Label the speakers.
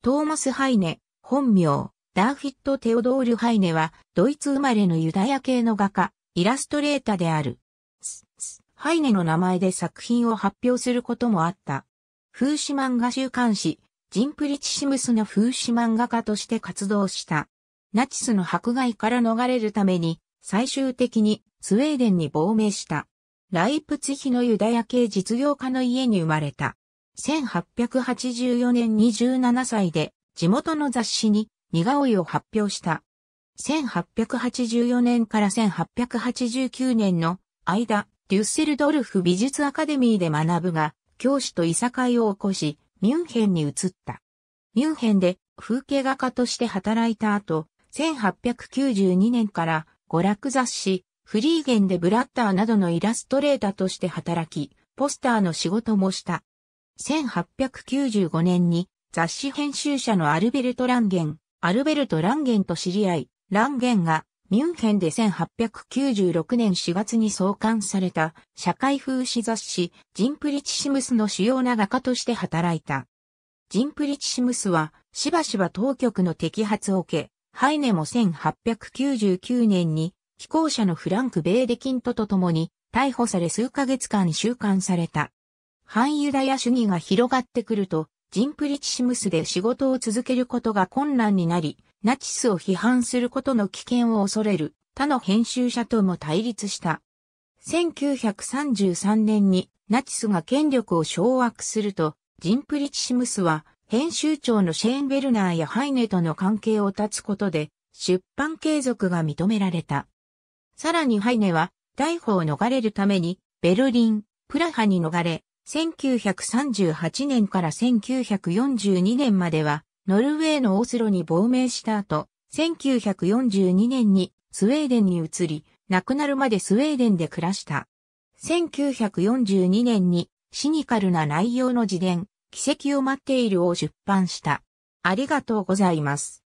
Speaker 1: トーマス・ハイネ、本名、ダーフィット・テオドール・ハイネは、ドイツ生まれのユダヤ系の画家、イラストレーターである。ハイネの名前で作品を発表することもあった。風刺漫画週刊誌、ジンプリチシムスの風刺漫画家として活動した。ナチスの迫害から逃れるために、最終的にスウェーデンに亡命した。ライプツヒのユダヤ系実業家の家に生まれた。1884年2 7歳で地元の雑誌に似顔絵を発表した。1884年から1889年の間、デュッセルドルフ美術アカデミーで学ぶが、教師といさかいを起こし、ミュンヘンに移った。ミュンヘンで風景画家として働いた後、1892年から娯楽雑誌、フリーゲンでブラッターなどのイラストレーターとして働き、ポスターの仕事もした。1895年に雑誌編集者のアルベルト・ランゲン、アルベルト・ランゲンと知り合い、ランゲンがミュンヘンで1896年4月に創刊された社会風刺雑誌ジンプリチシムスの主要な画家として働いた。ジンプリチシムスはしばしば当局の摘発を受け、ハイネも1899年に寄稿者のフランク・ベーデキントと共に逮捕され数ヶ月間収監された。反ユダヤ主義が広がってくると、ジンプリチシムスで仕事を続けることが困難になり、ナチスを批判することの危険を恐れる他の編集者とも対立した。1933年にナチスが権力を掌握すると、ジンプリチシムスは編集長のシェーンベルナーやハイネとの関係を断つことで出版継続が認められた。さらにハイネは逮捕を逃れるためにベルリン、プラハに逃れ、1938年から1942年までは、ノルウェーのオスロに亡命した後、1942年にスウェーデンに移り、亡くなるまでスウェーデンで暮らした。1942年にシニカルな内容の自伝、奇跡を待っているを出版した。ありがとうございます。